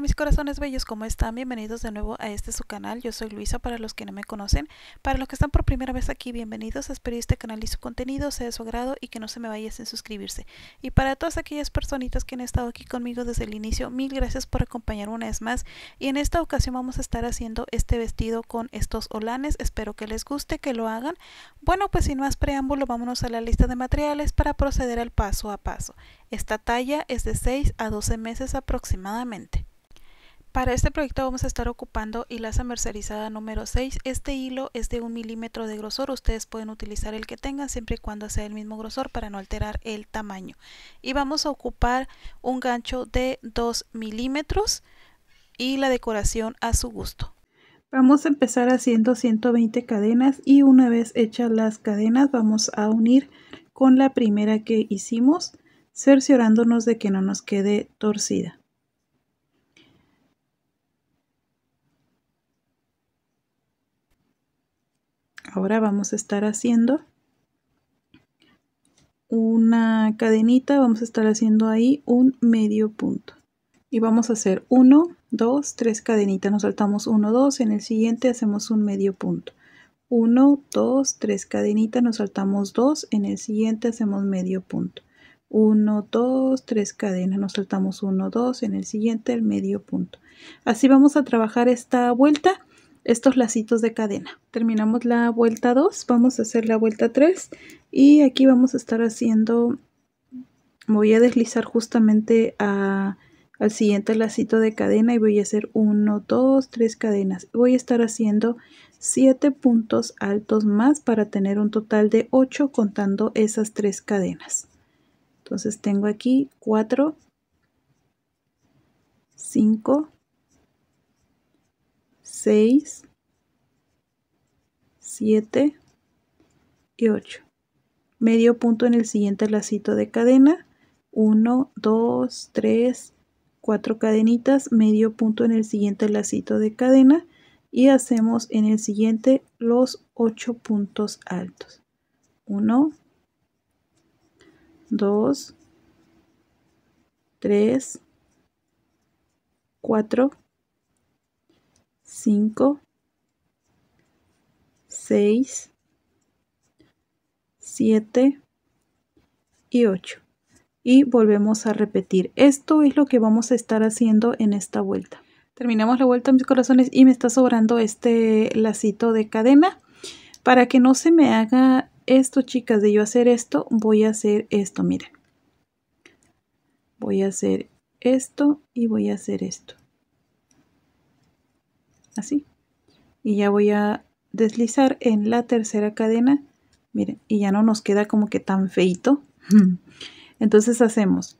mis corazones bellos, ¿cómo están? Bienvenidos de nuevo a este su canal. Yo soy Luisa para los que no me conocen. Para los que están por primera vez aquí, bienvenidos. Espero este canal y su contenido sea de su agrado y que no se me vayan sin suscribirse. Y para todas aquellas personitas que han estado aquí conmigo desde el inicio, mil gracias por acompañar una vez más. Y en esta ocasión vamos a estar haciendo este vestido con estos olanes. Espero que les guste, que lo hagan. Bueno, pues sin más preámbulo, vámonos a la lista de materiales para proceder al paso a paso. Esta talla es de 6 a 12 meses aproximadamente. Para este proyecto vamos a estar ocupando hilaza mercerizada número 6. Este hilo es de un milímetro de grosor. Ustedes pueden utilizar el que tengan siempre y cuando sea el mismo grosor para no alterar el tamaño. Y vamos a ocupar un gancho de 2 milímetros y la decoración a su gusto. Vamos a empezar haciendo 120 cadenas y una vez hechas las cadenas vamos a unir con la primera que hicimos cerciorándonos de que no nos quede torcida. Ahora vamos a estar haciendo una cadenita, vamos a estar haciendo ahí un medio punto. Y vamos a hacer 1, 2, 3 cadenitas, nos saltamos 1, 2, en el siguiente hacemos un medio punto. 1, 2, 3 cadenitas, nos saltamos 2, en el siguiente hacemos medio punto. 1, 2, 3 cadenas, nos saltamos 1, 2, en el siguiente el medio punto. Así vamos a trabajar esta vuelta estos lacitos de cadena terminamos la vuelta 2 vamos a hacer la vuelta 3 y aquí vamos a estar haciendo voy a deslizar justamente a, al siguiente lacito de cadena y voy a hacer 1 2 3 cadenas voy a estar haciendo 7 puntos altos más para tener un total de 8 contando esas 3 cadenas entonces tengo aquí 4 5 6, 7 y 8. Medio punto en el siguiente lacito de cadena. 1, 2, 3, 4 cadenitas, medio punto en el siguiente lacito de cadena y hacemos en el siguiente los 8 puntos altos. 1, 2, 3, 4 5, 6, 7 y 8. Y volvemos a repetir. Esto es lo que vamos a estar haciendo en esta vuelta. Terminamos la vuelta, mis corazones, y me está sobrando este lacito de cadena. Para que no se me haga esto, chicas, de yo hacer esto, voy a hacer esto, miren. Voy a hacer esto y voy a hacer esto así. Y ya voy a deslizar en la tercera cadena, miren, y ya no nos queda como que tan feito. Entonces hacemos,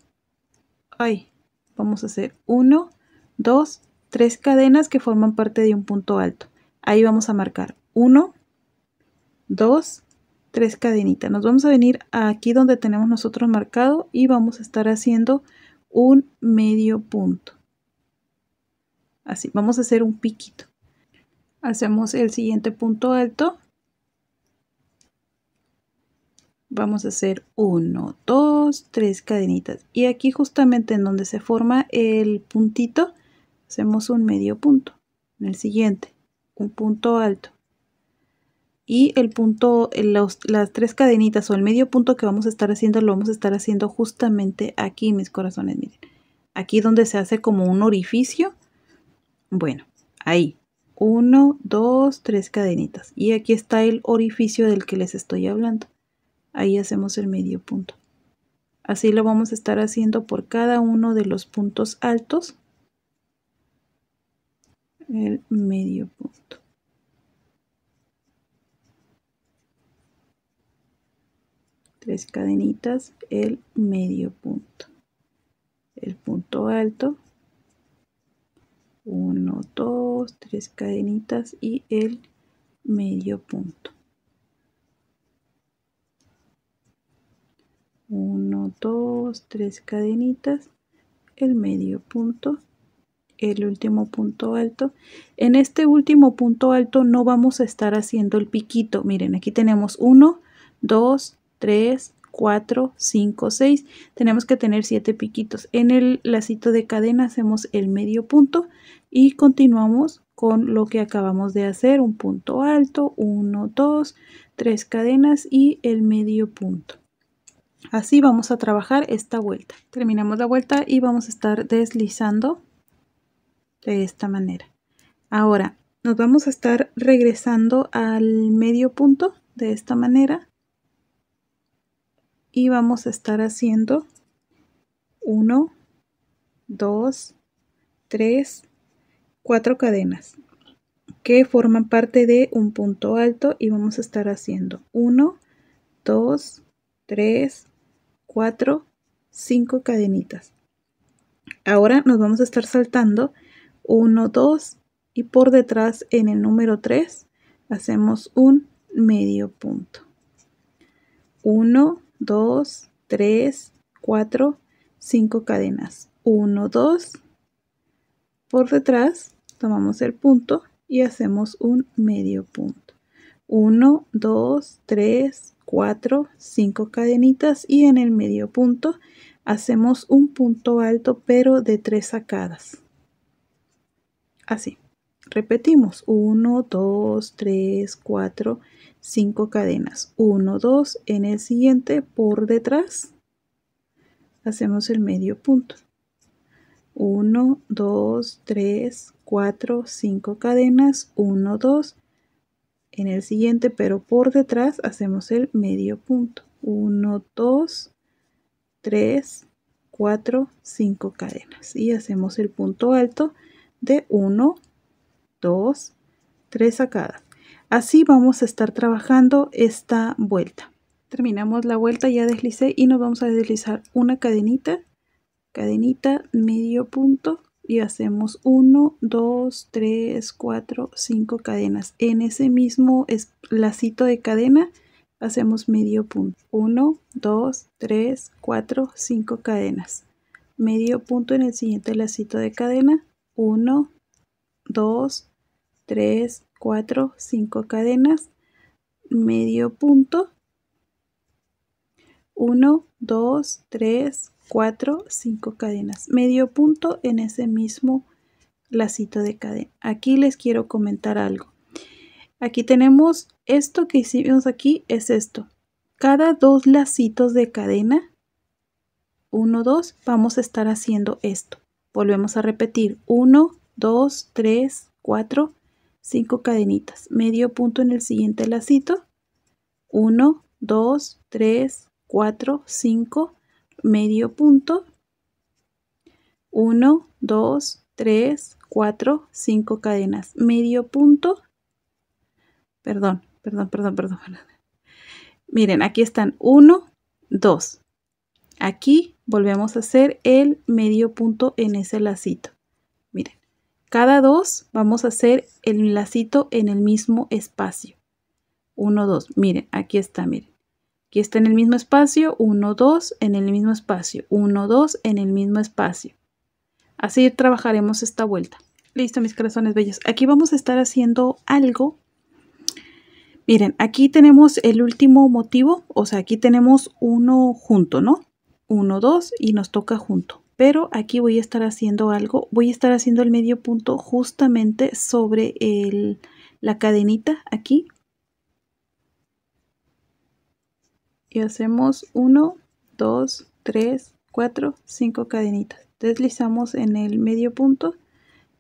ay, vamos a hacer 1, 2, 3 cadenas que forman parte de un punto alto. Ahí vamos a marcar 1, 2, 3 cadenitas. Nos vamos a venir aquí donde tenemos nosotros marcado y vamos a estar haciendo un medio punto. Así, vamos a hacer un piquito. Hacemos el siguiente punto alto. Vamos a hacer 1, 2, tres cadenitas. Y aquí justamente en donde se forma el puntito, hacemos un medio punto. En el siguiente, un punto alto. Y el punto, las tres cadenitas o el medio punto que vamos a estar haciendo, lo vamos a estar haciendo justamente aquí, mis corazones, miren. Aquí donde se hace como un orificio bueno, ahí. 1, 2, 3 cadenitas. Y aquí está el orificio del que les estoy hablando. Ahí hacemos el medio punto. Así lo vamos a estar haciendo por cada uno de los puntos altos. El medio punto. Tres cadenitas, el medio punto. El punto alto, 1 2 3 cadenitas y el medio punto 1 2 3 cadenitas el medio punto el último punto alto en este último punto alto no vamos a estar haciendo el piquito miren aquí tenemos 1 2 3 4, 5, 6. Tenemos que tener 7 piquitos. En el lacito de cadena hacemos el medio punto y continuamos con lo que acabamos de hacer. Un punto alto, 1, 2, 3 cadenas y el medio punto. Así vamos a trabajar esta vuelta. Terminamos la vuelta y vamos a estar deslizando de esta manera. Ahora nos vamos a estar regresando al medio punto de esta manera y vamos a estar haciendo 1 2 3 4 cadenas que forman parte de un punto alto y vamos a estar haciendo 1 2 3 4 5 cadenitas ahora nos vamos a estar saltando 1 2 y por detrás en el número 3 hacemos un medio punto 1 2, 3, 4, 5 cadenas. 1, 2. Por detrás tomamos el punto y hacemos un medio punto. 1, 2, 3, 4, 5 cadenitas y en el medio punto hacemos un punto alto pero de 3 sacadas. Así. Repetimos. 1, 2, 3, 4, 5 cadenas 1 2 en el siguiente por detrás hacemos el medio punto 1 2 3 4 5 cadenas 1 2 en el siguiente pero por detrás hacemos el medio punto 1 2 3 4 5 cadenas y hacemos el punto alto de 1 2 3 sacadas Así vamos a estar trabajando esta vuelta. Terminamos la vuelta, ya deslicé y nos vamos a deslizar una cadenita, cadenita, medio punto y hacemos 1, 2, 3, 4, 5 cadenas. En ese mismo lacito de cadena hacemos medio punto. 1, 2, 3, 4, 5 cadenas. Medio punto en el siguiente lacito de cadena. 1, 2, 3, 4, 5 cadenas, medio punto, 1, 2, 3, 4, 5 cadenas, medio punto en ese mismo lacito de cadena. Aquí les quiero comentar algo. Aquí tenemos esto que hicimos aquí, es esto. Cada dos lacitos de cadena, 1, 2, vamos a estar haciendo esto. Volvemos a repetir, 1, 2, 3, 4, 5 cadenitas, medio punto en el siguiente lacito, 1, 2, 3, 4, 5, medio punto, 1, 2, 3, 4, 5 cadenas, medio punto, perdón, perdón, perdón, perdón, Miren, aquí están 1, 2. Aquí volvemos a hacer el medio punto en ese lacito. Cada dos vamos a hacer el lacito en el mismo espacio. Uno, dos, Miren, aquí está, miren. Aquí está en el mismo espacio, uno, dos, en el mismo espacio, uno, dos, en el mismo espacio. Así trabajaremos esta vuelta. Listo, mis corazones bellos. Aquí vamos a estar haciendo algo. Miren, aquí tenemos el último motivo, o sea, aquí tenemos uno junto, ¿no? Uno, dos, y nos toca junto pero aquí voy a estar haciendo algo voy a estar haciendo el medio punto justamente sobre el, la cadenita aquí y hacemos 1 2 3 4 5 cadenitas deslizamos en el medio punto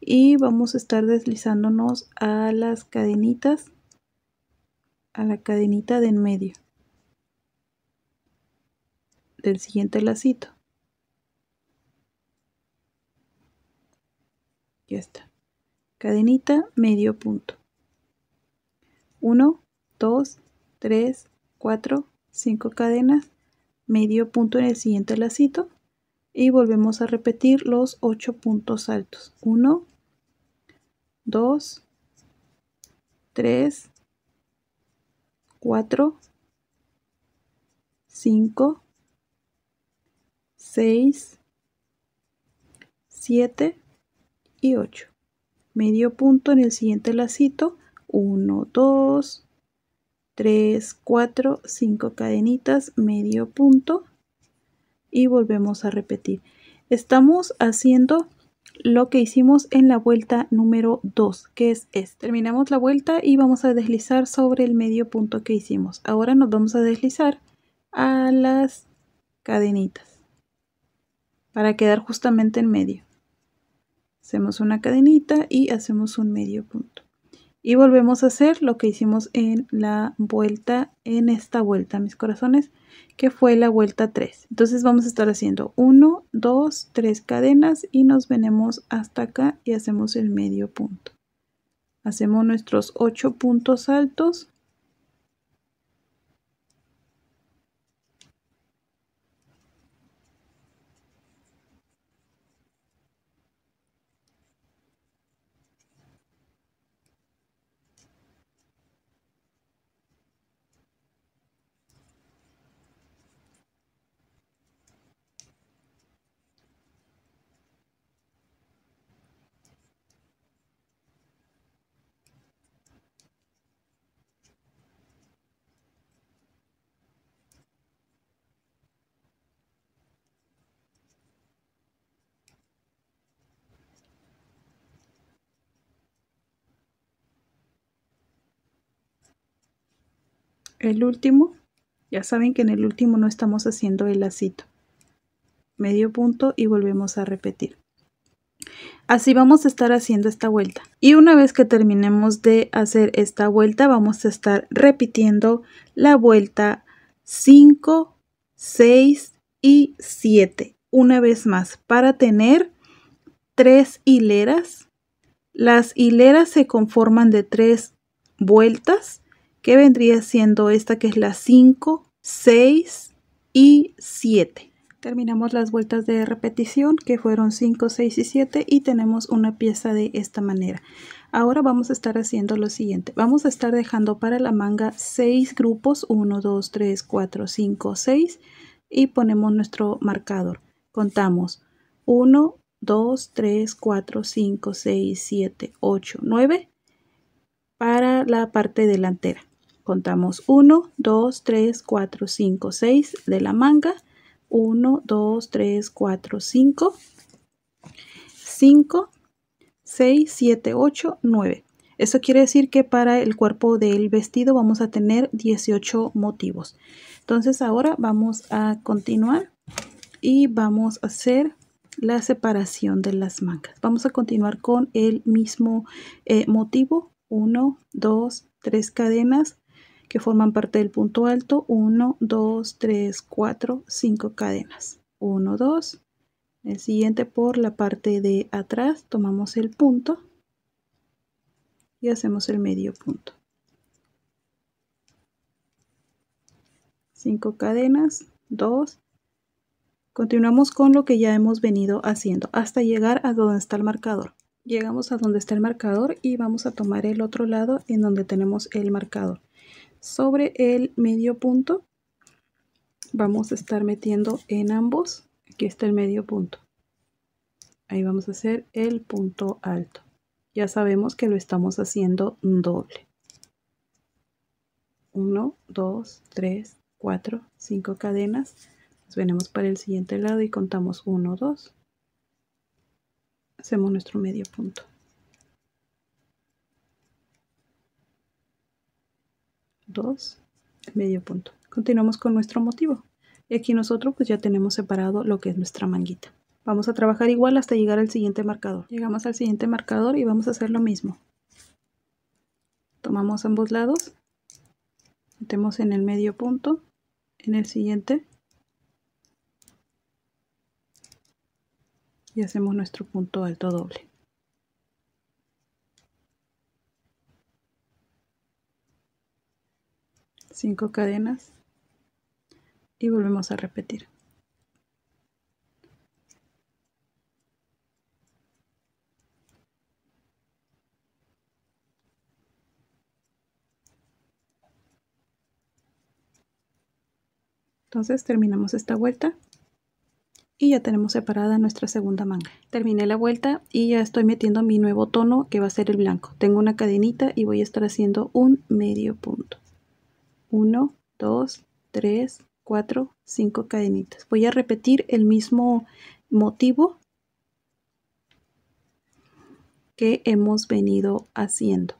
y vamos a estar deslizándonos a las cadenitas a la cadenita de en medio del siguiente lacito Ya está. Cadenita, medio punto. 1, 2, 3, 4, 5 cadenas, medio punto en el siguiente lacito y volvemos a repetir los 8 puntos altos. 1, 2, 3, 4, 5, 6, 7, y 8. Medio punto en el siguiente lacito, 1, 2, 3, 4, 5 cadenitas, medio punto y volvemos a repetir. Estamos haciendo lo que hicimos en la vuelta número 2, que es este. Terminamos la vuelta y vamos a deslizar sobre el medio punto que hicimos. Ahora nos vamos a deslizar a las cadenitas para quedar justamente en medio hacemos una cadenita y hacemos un medio punto y volvemos a hacer lo que hicimos en la vuelta en esta vuelta mis corazones que fue la vuelta 3 entonces vamos a estar haciendo 1 2 3 cadenas y nos venemos hasta acá y hacemos el medio punto hacemos nuestros 8 puntos altos el último, ya saben que en el último no estamos haciendo el lacito. Medio punto y volvemos a repetir. Así vamos a estar haciendo esta vuelta. Y una vez que terminemos de hacer esta vuelta, vamos a estar repitiendo la vuelta 5, 6 y 7. Una vez más, para tener tres hileras. Las hileras se conforman de tres vueltas que vendría siendo esta que es la 5, 6 y 7. Terminamos las vueltas de repetición que fueron 5, 6 y 7 y tenemos una pieza de esta manera. Ahora vamos a estar haciendo lo siguiente. Vamos a estar dejando para la manga 6 grupos, 1, 2, 3, 4, 5, 6 y ponemos nuestro marcador. Contamos 1, 2, 3, 4, 5, 6, 7, 8, 9 para la parte delantera. Contamos 1, 2, 3, 4, 5, 6 de la manga. 1, 2, 3, 4, 5. 5, 6, 7, 8, 9. Eso quiere decir que para el cuerpo del vestido vamos a tener 18 motivos. Entonces ahora vamos a continuar y vamos a hacer la separación de las mangas. Vamos a continuar con el mismo eh, motivo. 1, 2, 3 cadenas, que forman parte del punto alto 1, 2, 3, 4, 5 cadenas. 1, 2. El siguiente por la parte de atrás tomamos el punto y hacemos el medio punto. 5 cadenas, 2. Continuamos con lo que ya hemos venido haciendo hasta llegar a donde está el marcador. Llegamos a donde está el marcador y vamos a tomar el otro lado en donde tenemos el marcador sobre el medio punto vamos a estar metiendo en ambos aquí está el medio punto ahí vamos a hacer el punto alto ya sabemos que lo estamos haciendo doble 1 2 3 4 5 cadenas nos venimos para el siguiente lado y contamos 1 2 hacemos nuestro medio punto 2, medio punto. Continuamos con nuestro motivo. Y aquí nosotros pues ya tenemos separado lo que es nuestra manguita. Vamos a trabajar igual hasta llegar al siguiente marcador. Llegamos al siguiente marcador y vamos a hacer lo mismo. Tomamos ambos lados, metemos en el medio punto, en el siguiente y hacemos nuestro punto alto doble. 5 cadenas y volvemos a repetir entonces terminamos esta vuelta y ya tenemos separada nuestra segunda manga. Terminé la vuelta y ya estoy metiendo mi nuevo tono que va a ser el blanco. Tengo una cadenita y voy a estar haciendo un medio punto. 1, 2, 3, 4, 5 cadenitas. Voy a repetir el mismo motivo que hemos venido haciendo.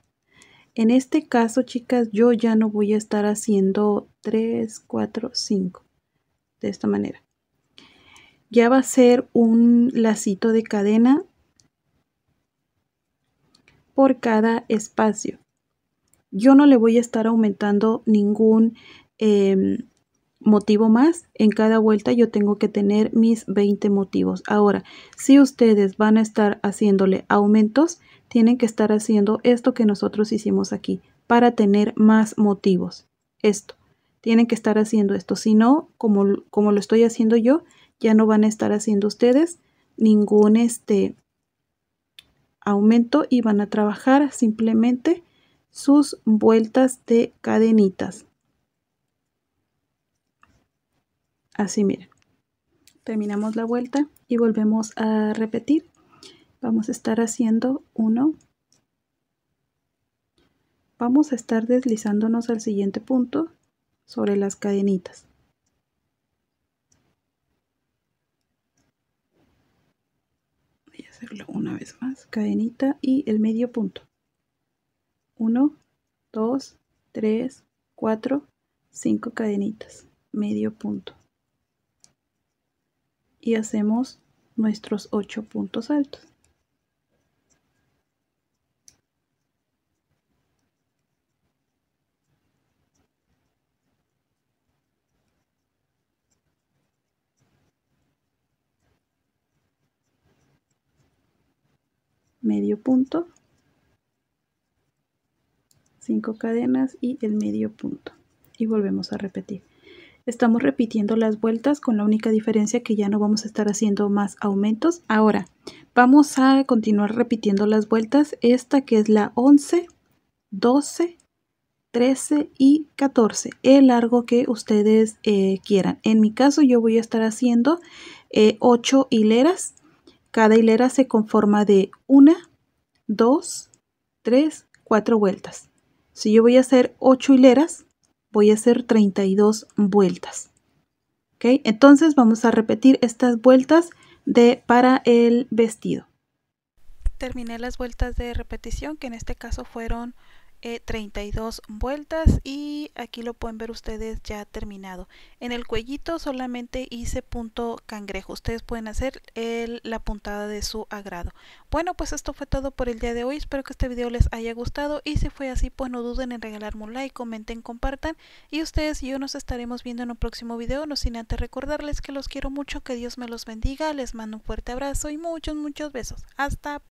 En este caso, chicas, yo ya no voy a estar haciendo 3, 4, 5. De esta manera. Ya va a ser un lacito de cadena por cada espacio yo no le voy a estar aumentando ningún em, motivo más. En cada vuelta yo tengo que tener mis 20 motivos. Ahora, si ustedes van a estar haciéndole aumentos, tienen que estar haciendo esto que nosotros hicimos aquí para tener más motivos. Esto. Tienen que estar haciendo esto. Si no, como, como lo estoy haciendo yo, ya no van a estar haciendo ustedes ningún este aumento y van a trabajar simplemente sus vueltas de cadenitas. Así miren. Terminamos la vuelta y volvemos a repetir. Vamos a estar haciendo uno. Vamos a estar deslizándonos al siguiente punto sobre las cadenitas. Voy a hacerlo una vez más. Cadenita y el medio punto. 1, 2, 3, 4, 5 cadenitas, medio punto. Y hacemos nuestros 8 puntos altos. medio punto cadenas y el medio punto y volvemos a repetir estamos repitiendo las vueltas con la única diferencia que ya no vamos a estar haciendo más aumentos ahora vamos a continuar repitiendo las vueltas esta que es la 11 12 13 y 14 el largo que ustedes eh, quieran en mi caso yo voy a estar haciendo 8 eh, hileras cada hilera se conforma de una, dos, tres, cuatro vueltas. Si yo voy a hacer 8 hileras, voy a hacer 32 vueltas. Entonces vamos a repetir estas vueltas de para el vestido. Terminé las vueltas de repetición, que en este caso fueron 32 eh, vueltas y aquí lo pueden ver ustedes ya terminado en el cuellito solamente hice punto cangrejo ustedes pueden hacer la puntada de su agrado bueno pues esto fue todo por el día de hoy espero que este video les haya gustado y si fue así pues no duden en regalarme un like comenten compartan y ustedes y yo nos estaremos viendo en un próximo video no sin antes recordarles que los quiero mucho que Dios me los bendiga les mando un fuerte abrazo y muchos muchos besos hasta